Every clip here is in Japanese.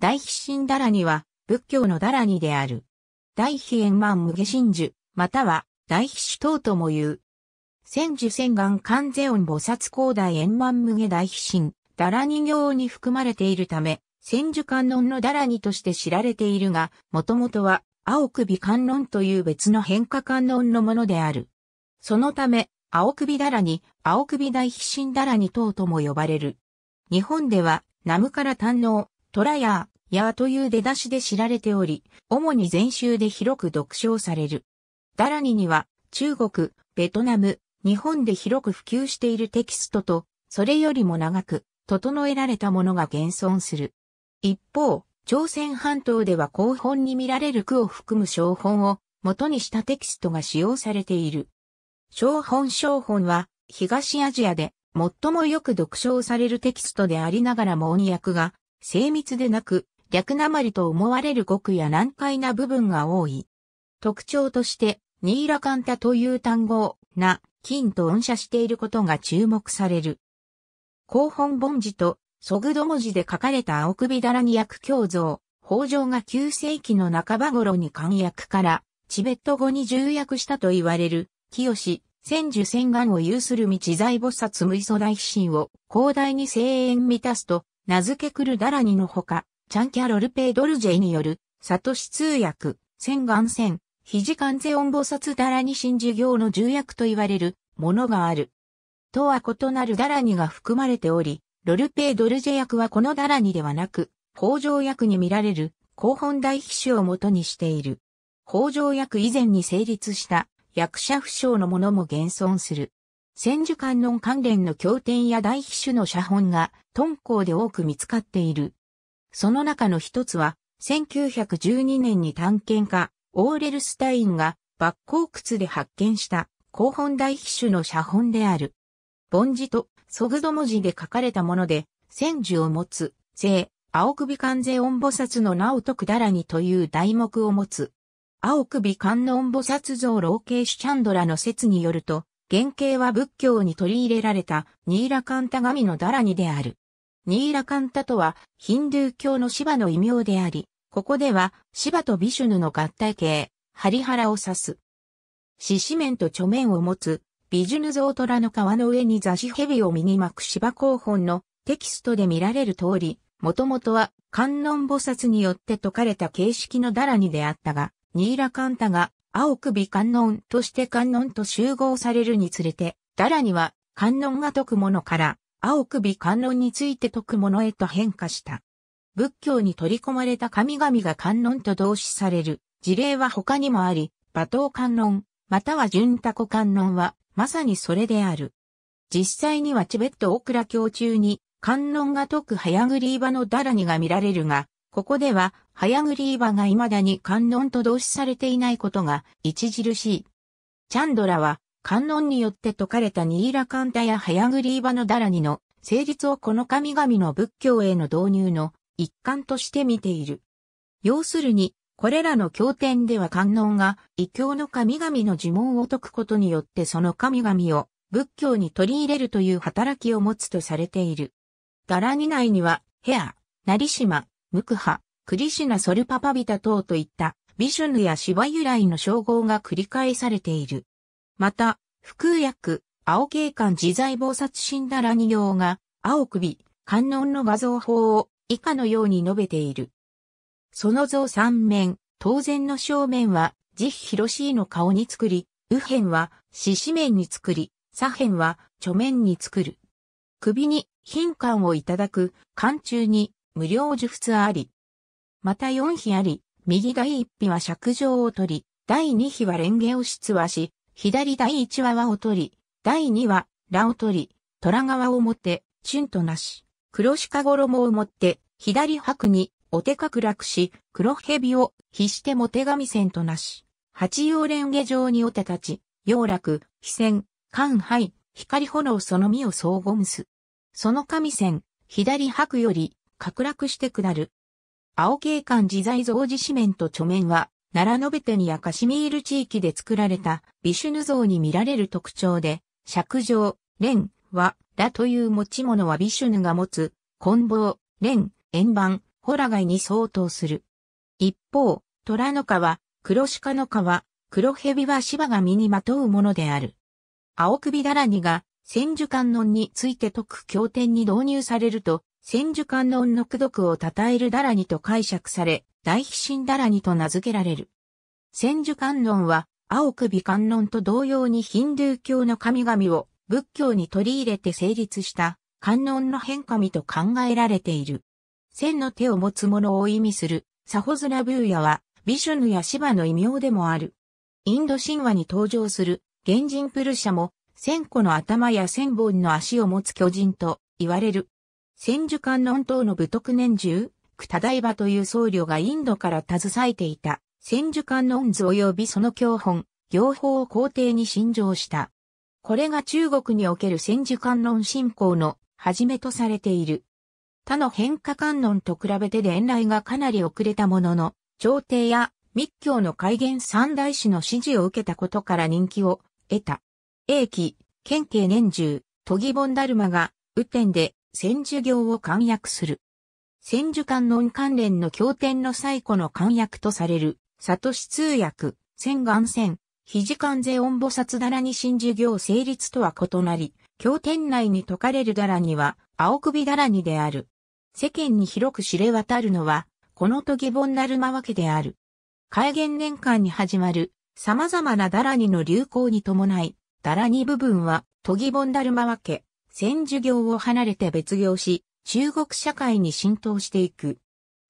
大飛神ダラニは、仏教のダラニである。大飛円満無下真珠、または、大飛主等とも言う。千住千眼観世音菩薩高大円満無下大飛神、ダラニ行に含まれているため、千住観音のダラニとして知られているが、もともとは、青首観音という別の変化観音のものである。そのため、青首ダラニ、青首大飛神ダラニ等とも呼ばれる。日本では、ナムカラ堪能、トラヤやーという出だしで知られており、主に全集で広く読唱される。ダラニには、中国、ベトナム、日本で広く普及しているテキストと、それよりも長く、整えられたものが現存する。一方、朝鮮半島では後本に見られる句を含む小本を元にしたテキストが使用されている。小本小本は東アジアで最もよく読唱されるテキストでありながらも音訳が精密でなく逆りと思われる極や難解な部分が多い。特徴として、ニーラカンタという単語な、金と音写していることが注目される。広本文字と、ソグド文字で書かれた青首だらに役教像、法上が9世紀の半ば頃に漢訳から、チベット語に重訳したと言われる、清、千樹千眼を有する道財菩薩無磯大神を広大に声援満たすと、名付けくるだらにのほか、チャンキャロルペイドルジェイによる、サトシ通訳、千眼線、肘関世音菩薩ダラニ新事業の重役と言われるものがある。とは異なるダラニが含まれており、ロルペイドルジェ役はこのダラニではなく、法上役に見られる広本大秘書をもとにしている。法上役以前に成立した役者不詳のものも現存する。千手観音関連の経典や大秘書の写本が、敦煌で多く見つかっている。その中の一つは、1912年に探検家、オーレルスタインが、抜ッ靴で発見した、広本大秘種の写本である。凡字と、ソグド文字で書かれたもので、千字を持つ、聖、青首関税音菩薩の名を解くだらにという題目を持つ。青首観音菩薩像老慶主チャンドラの説によると、原型は仏教に取り入れられたニーラカンタ神のダラニである。ニーラカンタとは、ヒンドゥー教の芝の異名であり、ここでは、芝とビシュヌの合体系、ハリハラを指す。獅子面と著面を持つ、ビジュヌ像虎の皮の上に座シ蛇を身に巻く芝広本のテキストで見られる通り、もともとは観音菩薩によって説かれた形式のダラニであったが、ニーラカンタが青首観音として観音と集合されるにつれて、ダラニは観音が解くものから青首観音について説くものへと変化した。仏教に取り込まれた神々が観音と同視される事例は他にもあり、馬頭観音、または純タコ観音は、まさにそれである。実際にはチベットオクラ教中に、観音が解く早グリーバのダラニが見られるが、ここでは、早グリーバが未だに観音と同視されていないことが著しい。チャンドラは、観音によって説かれたニーラカンタやハヤグリーバのダラニの成立をこの神々の仏教への導入の一環として見ている。要するに、これらの経典では観音が異教の神々の呪文を解くことによってその神々を仏教に取り入れるという働きを持つとされている。ダラニ内には、ヘア、ナリシマ、ムクハ、クリシナソルパパビタ等といった、ビシュヌやシバ由来の称号が繰り返されている。また、福薬、青警官自在菩殺死んだら二行が、青首、観音の画像法を以下のように述べている。その像三面、当然の正面は、慈悲広しいの顔に作り、右辺は、獅子面に作り、左辺は、著面に作る。首に、貧冠をいただく、冠中に、無料受仏あり。また四比あり、右第一比は尺状を取り、第二比は蓮華を出話し、左第一話はを取り、第二話、らを取り、虎側をもって、ンとなし、黒鹿衣をもって、左白に、お手かくくし、黒蛇を、必しても手紙線となし、八葉蓮華状におてたち、陽楽、非線、関杯、光炎その身を総合むす。その神線、左白より、から落して下る。青景観自在造寺紙面と著面は、奈良ノベテニやカシミール地域で作られたビシュヌ像に見られる特徴で、尺状、蓮、和、らという持ち物はビシュヌが持つ、棍棒、蓮、円盤、ホラガイに相当する。一方、虎の皮、黒鹿の皮、黒蛇は芝が身にまとうものである。青首だらにが、千手観音について解く経典に導入されると、千手観音の功徳を称えるだらにと解釈され、大飛神だらにと名付けられる。千手観音は、青首観音と同様にヒンドゥー教の神々を仏教に取り入れて成立した観音の変化身と考えられている。千の手を持つ者を意味するサホズラブーヤは、ビシュヌやシバの異名でもある。インド神話に登場する原人プルシャも、千個の頭や千本の足を持つ巨人と言われる。千手観音等の武徳年中、ク・タダイバという僧侶がインドから携えていた、千手観音図及びその教本、行法を皇帝に信条した。これが中国における千手観音信仰の始めとされている。他の変化観音と比べて伝来がかなり遅れたものの、朝廷や密教の改元三大師の指示を受けたことから人気を得た。英気、県警年中、都議本ダルマが、雨天で千手行を簡約する。千手観音関連の経典の最古の漢訳とされる、里市通訳、千眼線、肘関税音菩薩だらに新事業成立とは異なり、経典内に説かれるだらには、青首だらにである。世間に広く知れ渡るのは、この時本なるまわけである。改元年間に始まる、様々なだらにの流行に伴い、だらに部分は、都議本だるまわけ、千授業を離れて別業し、中国社会に浸透していく。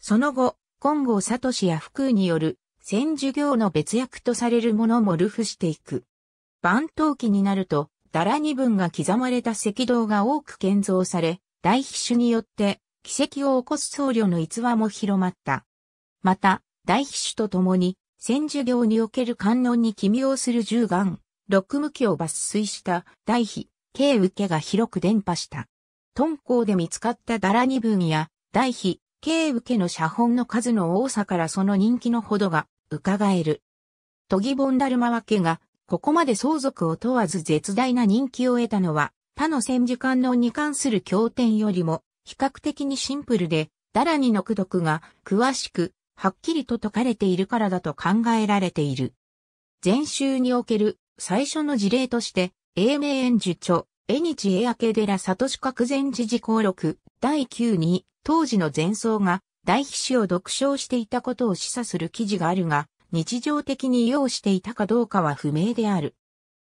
その後、金剛聡や福による千授業の別役とされるものも流布していく。番頭期になると、ダラ二分が刻まれた赤道が多く建造され、大秘種によって奇跡を起こす僧侶の逸話も広まった。また、大秘種と共に、千授業における観音に奇妙する十眼、六無期を抜粋した大秘、慶受けが広く伝播した。敦煌で見つかったダラニ文や、大碑、慶受けの写本の数の多さからその人気のほどが伺える。トギボンダルマワ家が、ここまで相続を問わず絶大な人気を得たのは、他の戦時観音に関する経典よりも、比較的にシンプルで、ダラニの句読が詳しく、はっきりと解かれているからだと考えられている。前週における最初の事例として、英明演受著、江日江明寺里志角前知事公録第9に当時の前奏が大秘史を読唱していたことを示唆する記事があるが、日常的に用していたかどうかは不明である。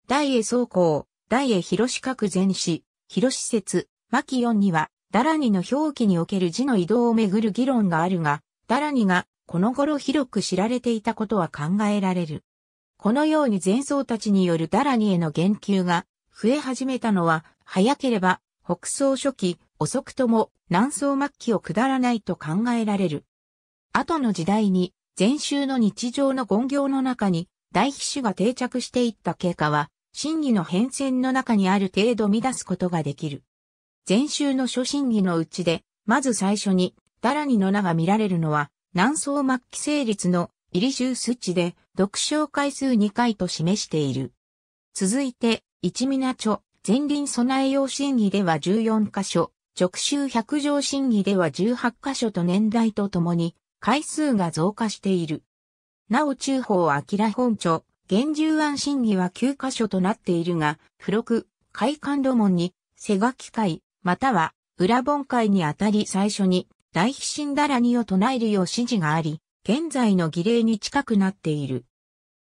大江総工、大江広四閣前史、広施設、牧四には、ダラニの表記における字の移動をめぐる議論があるが、ダラニがこの頃広く知られていたことは考えられる。このように前奏たちによるダラニへの言及が増え始めたのは、早ければ北宋初期、遅くとも南宋末期を下らないと考えられる。後の時代に、禅宗の日常の言行の中に、大秘種が定着していった経過は、真偽の変遷の中にある程度乱すことができる。禅宗の諸真偽のうちで、まず最初に、ダラニの名が見られるのは、南宋末期成立のイリシ数ス値で、読書回数2回と示している。続いて、一皆著、前輪備え用審議では14箇所、直周百条審議では18箇所と年代とともに、回数が増加している。なお中法明本著、現住案審議は9箇所となっているが、付録、開館路門に、瀬垣会、または、裏本会にあたり最初に、大飛神だらにを唱えるよう指示があり、現在の儀礼に近くなっている。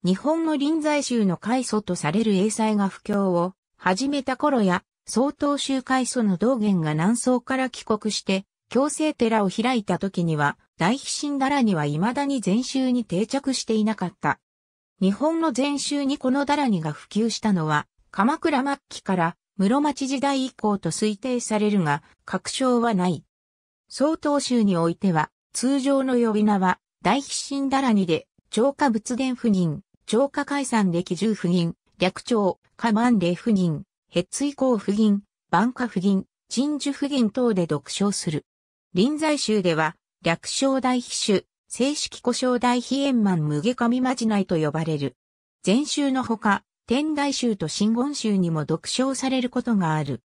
日本の臨済宗の開祖とされる英才が布教を始めた頃や、曹洞宗開祖の道元が南宋から帰国して、強制寺を開いた時には、大飛信だらには未だに禅宗に定着していなかった。日本の禅宗にこのだらにが普及したのは、鎌倉末期から室町時代以降と推定されるが、確証はない。曹洞宗においては、通常の呼び名は、大飛信だらにで、超過仏伝不妊、超過解散歴10不倫略長、マ万礼不銀、ヘッツ以降不倫、万化不銀、陳樹不銀等で読書する。臨済宗では、略称大秘書、正式故障大秘円満無下神まじないと呼ばれる。禅宗のほか、天台宗と真言宗にも読唱されることがある。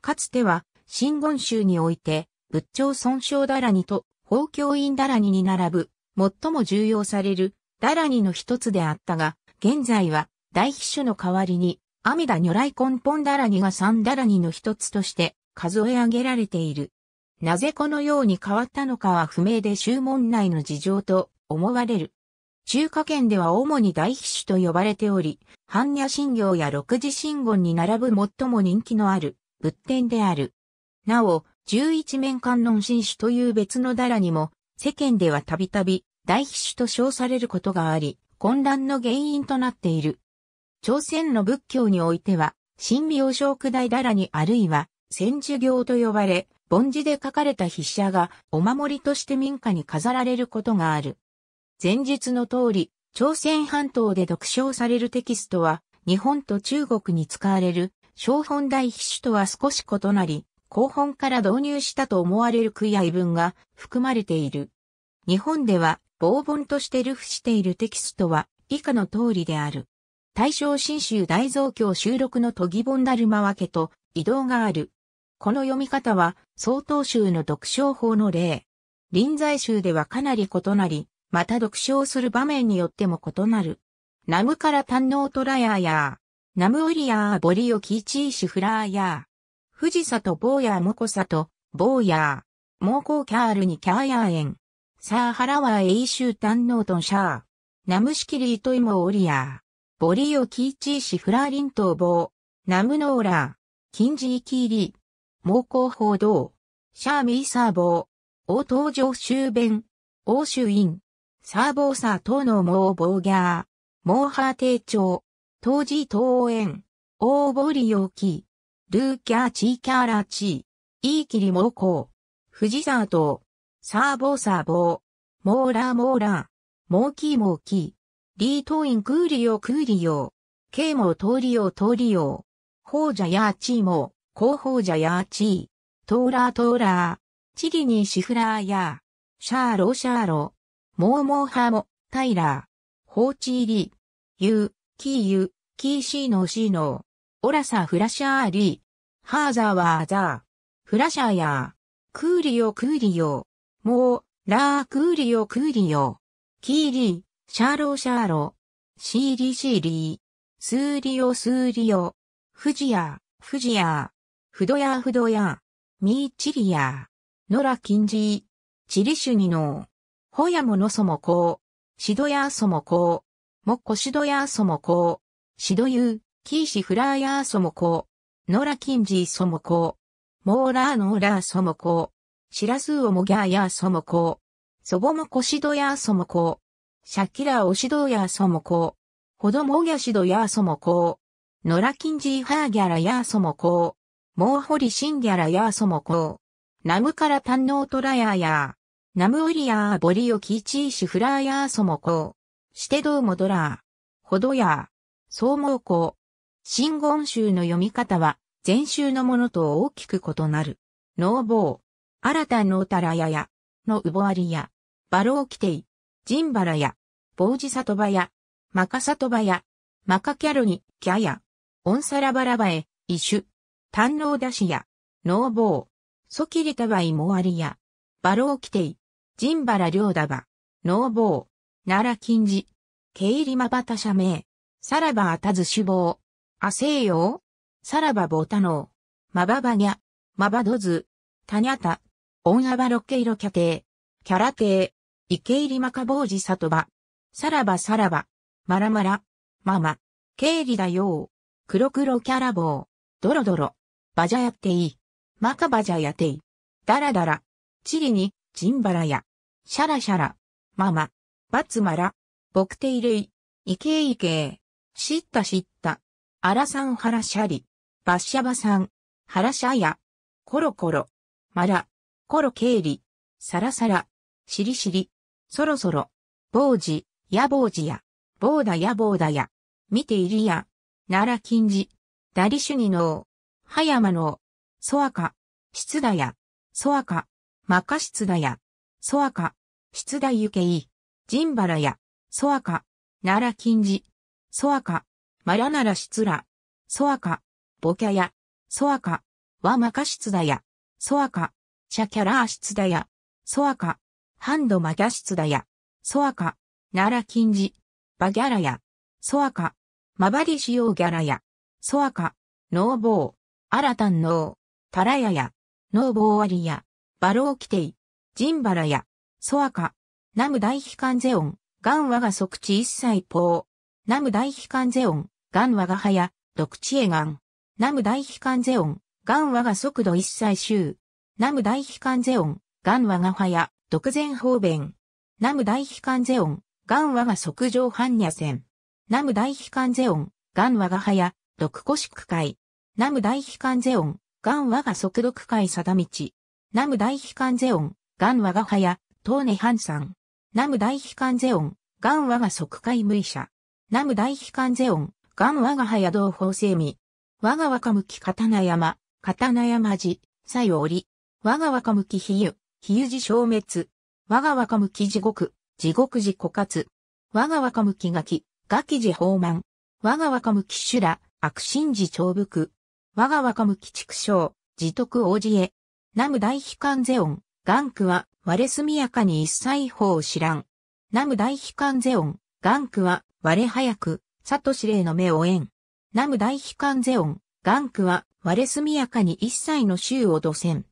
かつては、真言宗において、仏頂尊称だらにと、法教院だらにに並ぶ、最も重要される、ダラニの一つであったが、現在は大秘書の代わりに、阿弥陀如来根本ダラニが三ダラニの一つとして数え上げられている。なぜこのように変わったのかは不明で宗門内の事情と思われる。中華圏では主に大秘書と呼ばれており、般若心経や六字真言に並ぶ最も人気のある仏典である。なお、十一面観音真種という別のダラにも、世間ではたびたび大秘主と称されることがあり、混乱の原因となっている。朝鮮の仏教においては、神妙小九大だらにあるいは、千寿行と呼ばれ、凡字で書かれた筆者がお守りとして民家に飾られることがある。前述の通り、朝鮮半島で読唱されるテキストは、日本と中国に使われる、小本大筆種とは少し異なり、後本から導入したと思われる句や異文が含まれている。日本では傍本として流布しているテキストは以下の通りである。大正新州大蔵経収録の都議本だるま分けと移動がある。この読み方は、相当宗の読書法の例。臨済宗ではかなり異なり、また読書をする場面によっても異なる。ナムから単能トラヤーヤー。ナムオリヤーボリオキーチーシフラーヤー。富士里坊やモコ里、坊やー。猛攻キャールにキャーヤーエン。サーハラワーエイシュータンノートンシャー。ナムシキリートイモオリアー。ボリオキーチーシフラーリントーボー。ナムノーラー。キンジーキーリー。猛攻報道。シャーミーサーボー。王東上州弁。欧州ン。サーボーサー等の猛暴ギャー。モーハー帝朝。当時東園。オーボリオキー。ルーキャーチーキャーラーチー。イーキリ猛攻。藤沢と。サーボーサーボー。モーラーモーラー。モーキーモーキー。リートインクーリヨクーリヨけケもモー通りよ通りよほうじゃやーチーも、こうほうじゃやーチー。トーラートーラー。チリニーシフラーやー。シャーローシャーロー。モーモーハーモ。タイラー。ホーチーリー。ユー。キーユー。キーシーノーシーノー。オラサフラシャーリー。ハーザーワーザー。フラシャーやー。クーリヨクーリヨー。もう、ラークーリオクーリオ。キーリー、シャーローシャーロー。シーリーシーリー。スーリオスーリオ。フジヤー、フジヤー。フドヤーフドヤー。ミーチリヤー。ノラキンジー。チリシュニノー。ホヤモノソモコー。シドヤーソモコー。モッコシドヤーソモコー。シドユー、キーシフラーヤーソモコー。ノラキンジーソモコー。モーラーノーラーソモコー。シラスウオモギャーヤーソモコウ。ソボモコシドヤーソモコウ。シャキラオシドヤーソモコウ。ホドモギャシドヤーソモコウ。ノラキンジーハーギャラヤーソモコウ。モーホリシンギャラヤーソモコウ。ナムからパンノートラヤーヤー。ナムウリヤーボリオキーチーシフラーヤーソモコウ。してどうもドラー。ほどやー。んごん新言集の読み方は、前週のものと大きく異なる。ぼう。新たのうたらやや、のうぼありや、ばろうきてい、じんばらや、ぼうじさとばや、まかさとばや、まかきゃろに、きゃや、おんさらばらばえ、いしゅ、たんのうだしや、のうぼう、そきりたばいもありや、ばろうきてい、じんばらりょうだば、のうぼう、ならきんじ、けいりまばたしゃめえ、さらばあたずしぼう、あせえよ、さらばぼうたのう、まばばにゃ、まばどず、たにゃた。オンアバロケイロキャテイ、キャラテイ、池入リマカボウジサトバ、さらばさらば、まらまら、ママ、経理だよ黒黒キャラボウ、ドロドロ、バジャやっていい、マカバジャやてい、ダラダラ、チリに、ジンバラや、シャラシャラ、ママ、バツマラ、ボクテイレイ、イケイケイ、シッタシッタ、アラサンハラシャリ、バッシャバさん、ハラシャヤ、コロコロ、マラ、コロケーリ、サラサラ、しりしり、そろそろ、坊治、や坊治や、坊だや坊だや、見ているや、奈良んじ、ダリシュニの、やまの、ソアカ、つだや、ソアカ、マカつだや、ソアカ、つだゆけい、ジンバラや、ソアカ、奈良じ、そソアカ、マラナラつら、ソアカ、ボキャや、ソアカ、ワマカつだや、ソアカ、シャキャラー室だや、ソアカ、ハンドマギャ室だや、ソアカ、ナラキンジ、バギャラや、ソアカ、マバリシオギャラや、ソアカ、ノーボー、アラタンノー、タラヤや、ノーボーアリや、バローキテイ、ジンバラや、ソアカ、ナム大悲観ゼオン、ガンワが即地一切ポー、ナム大悲観ゼオン、ガンワがはドク地エガン、ナム大悲観ゼオン、ガンワが速度一切周、ナム大悲観ゼオン、ガンワガハヤ、独善方便。ナム大悲観ゼオン、ガンワガ即上般若戦。ナム大悲観ゼオン、ガンワガハヤ、独古宿会。ナム大悲観ゼオン、ガンワガ即独会定道。ナム大悲観ゼオン、ガンワがはヤ、東根藩さん。ナム大悲観ゼオン、ガンワガ即会無医者。ナム大悲観ゼオン、ガンワガハヤ同法生味。我が若向き刀山、刀山寺、さより。我が若向き比喩、比喩字消滅。我が若向き地獄、地獄時枯渇。我が若向きガキ、ガキ時放慢。我が若向き修羅、悪心時長伏。我が若向き畜生、自徳王子へ。南無大悲観世音、眼クは、我速やかに一切法を知らん。南無大悲観世音、眼クは、我早く、里司令の目を縁。南無大悲観世音、眼クは、我速やかに一切の衆を土せん。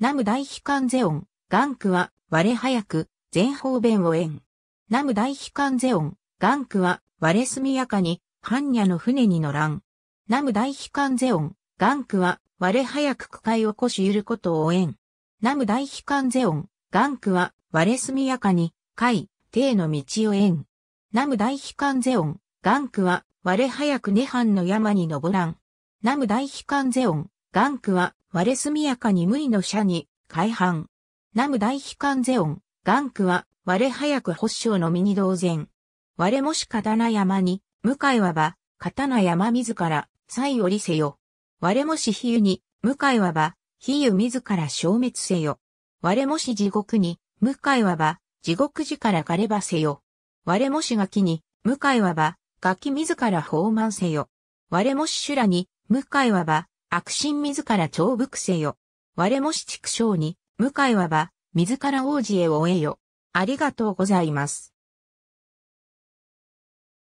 ナム大悲観世音、ンクは、我早く、全方便を縁。ナム大悲観世音、ンクは、我速やかに、般若の船に乗らん。ナム大悲観世音、ンクは、我早く区会を越しゆることを縁。ナム大悲観世音、ンクは、我速やかに、会、帝の道を縁。ナム大悲観世音、ンクは、我早く涅槃の山に登らん。ナム大悲観世音、ンクは、我速やかに無理の社に、改版。ナム大悲観ゼオン、ンクは、我早く発祥の身に同然。我もし刀山に、向いはば、刀山自ら、才折りせよ。我もし比喩に、向いはば、比喩自ら消滅せよ。我もし地獄に、向いはば、地獄時から枯ればせよ。我もし垣に、向いはば、ガキ自ら放満せよ。我もし修羅に、向いはば、悪心自ら長伏せよ。我もし畜生に、向かいはば、自ら王子へ追えよ。ありがとうございます。